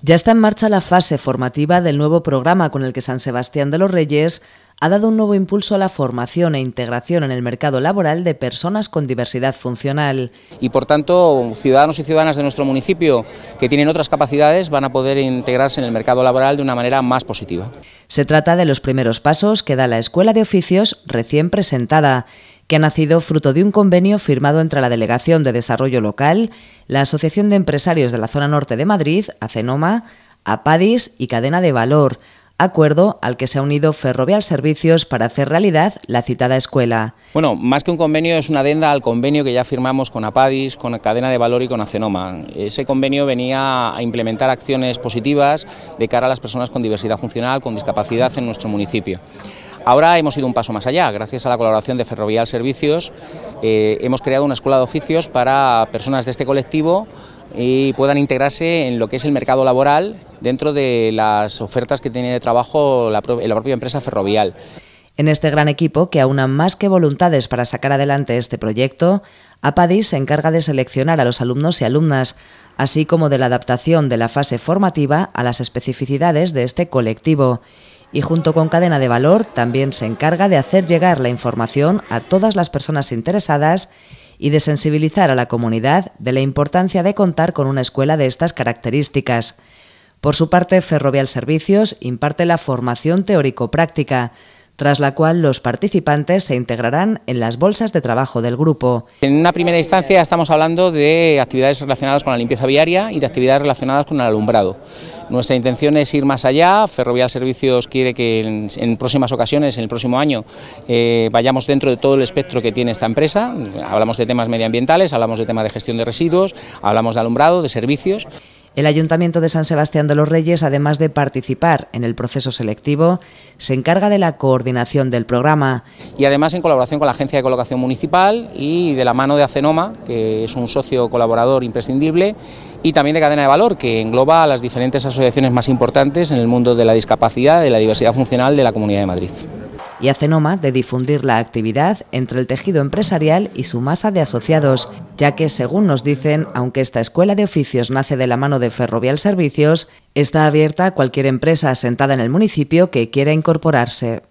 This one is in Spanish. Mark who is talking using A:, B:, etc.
A: Ya está en marcha la fase formativa del nuevo programa con el que San Sebastián de los Reyes ha dado un nuevo impulso a la formación e integración en el mercado laboral de personas con diversidad
B: funcional. Y por tanto, ciudadanos y ciudadanas de nuestro municipio que tienen otras capacidades van a poder integrarse en el mercado laboral de una manera más positiva.
A: Se trata de los primeros pasos que da la Escuela de Oficios recién presentada que ha nacido fruto de un convenio firmado entre la Delegación de Desarrollo Local, la Asociación de Empresarios de la Zona Norte de Madrid, ACENOMA, APADIS y Cadena de Valor, acuerdo al que se ha unido Ferrovial Servicios para hacer realidad la citada escuela.
B: Bueno, más que un convenio es una adenda al convenio que ya firmamos con APADIS, con Cadena de Valor y con Acenoma. Ese convenio venía a implementar acciones positivas de cara a las personas con diversidad funcional, con discapacidad en nuestro municipio. Ahora hemos ido un paso más allá, gracias a la colaboración de Ferrovial Servicios eh, hemos creado una escuela de oficios para personas de este colectivo y puedan integrarse en lo que es el mercado laboral dentro de las ofertas que tiene de trabajo la, propia empresa Ferrovial.
A: En este gran equipo, que aúna más que voluntades para sacar adelante este proyecto, APADIS se encarga de seleccionar a los alumnos y alumnas, así como de la adaptación de la fase formativa a las especificidades de este colectivo y junto con Cadena de Valor también se encarga de hacer llegar la información a todas las personas interesadas y de sensibilizar a la comunidad de la importancia de contar con una escuela de estas características. Por su parte, Ferrovial Servicios imparte la formación teórico-práctica, tras la cual los participantes se integrarán en las bolsas de trabajo del grupo.
B: En una primera instancia estamos hablando de actividades relacionadas con la limpieza viaria y de actividades relacionadas con el alumbrado. Nuestra intención es ir más allá, Ferrovial Servicios quiere que en, próximas ocasiones, en el próximo año, eh, vayamos dentro de todo el espectro que tiene esta empresa. Hablamos de temas medioambientales, hablamos de temas de gestión de residuos, hablamos de alumbrado, de servicios.
A: El Ayuntamiento de San Sebastián de los Reyes, además de participar en el proceso selectivo, se encarga de la coordinación
B: del programa. Y además en colaboración con la Agencia de Colocación Municipal y de la mano de Acenoma, que es un socio colaborador imprescindible, y también de Cadena de Valor, que engloba a las diferentes asociaciones más importantes en el mundo de la discapacidad, de la diversidad funcional de la Comunidad de Madrid
A: y hace Noma de difundir la actividad entre el tejido empresarial y su masa de asociados, ya que, según nos dicen, aunque esta escuela de oficios nace de la mano de Ferrovial Servicios, está abierta a cualquier empresa asentada en el municipio que quiera incorporarse.